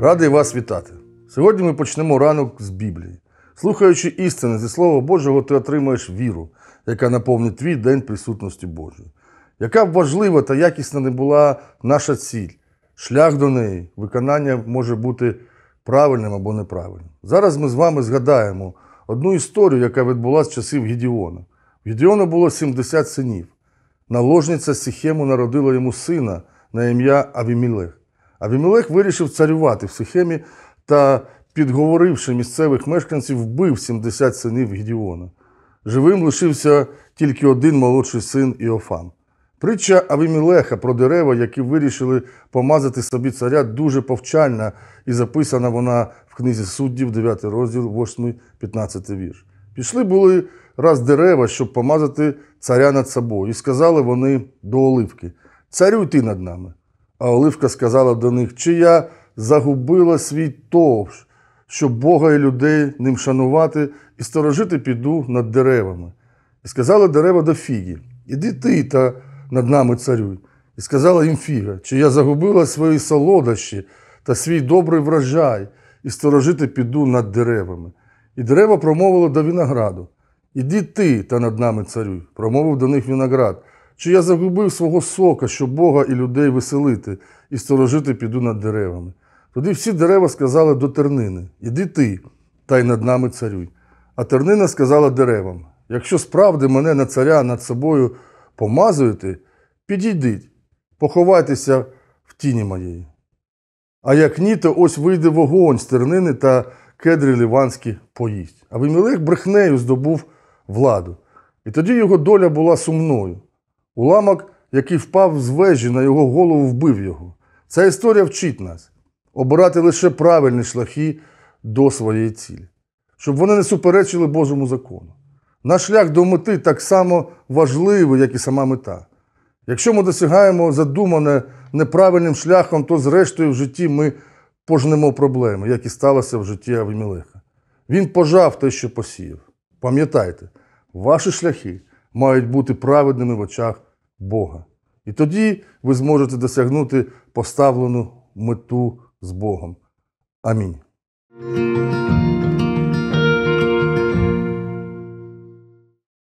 Радий вас вітати! Сьогодні ми почнемо ранок з Біблії. Слухаючи істини зі Слова Божого, ти отримаєш віру, яка наповнить твій день присутності Божої. Яка б важлива та якісна не була наша ціль, шлях до неї, виконання може бути правильним або неправильним. Зараз ми з вами згадаємо одну історію, яка відбулася з часів Гідіона. В Гідіона було 70 синів. Наложниця Сіхему народила йому сина на ім'я Авімілех. Авімелех вирішив царювати в Сихемі та, підговоривши місцевих мешканців, вбив 70 синів Гідіона. Живим лишився тільки один молодший син Іофан. Притча Авімілеха про дерева, які вирішили помазати собі царя, дуже повчальна, і записана вона в книзі суддів, 9 розділ, 8, 15 вірш. Пішли були раз дерева, щоб помазати царя над собою, і сказали вони до оливки: Царюй ти над нами. А Оливка сказала до них, чи я загубила свій товщ, щоб Бога і людей ним шанувати і сторожити піду над деревами. І сказала дерева до Фіги іди ти та над нами царюй. І сказала їм Фіга, чи я загубила свої солодощі та свій добрий врожай, і сторожити піду над деревами. І дерево промовило до винограду. Іди ти та над нами царюй, промовив до них виноград що я загубив свого сока, щоб Бога і людей веселити, і сторожити піду над деревами. Тоді всі дерева сказали до тернини Іди ти, та й над нами царюй. А тернина сказала деревам Якщо справді мене на царя над собою помазуєте, підійдіть, поховайтеся в тіні моєї. А як ні, то ось вийде вогонь з тернини та кедри ліванські поїсть. А вимілих брехнею здобув владу. І тоді його доля була сумною. Уламок, який впав з вежі на його голову, вбив його. Ця історія вчить нас обирати лише правильні шляхи до своєї цілі, щоб вони не суперечили Божому закону. Наш шлях до мети так само важливий, як і сама мета. Якщо ми досягаємо задумане неправильним шляхом, то зрештою в житті ми пожнемо проблеми, як і сталося в житті Авімілеха. Він пожав те, що посіяв. Пам'ятайте, ваші шляхи мають бути праведними в очах Бога. І тоді ви зможете досягнути поставлену мету з Богом. Амінь.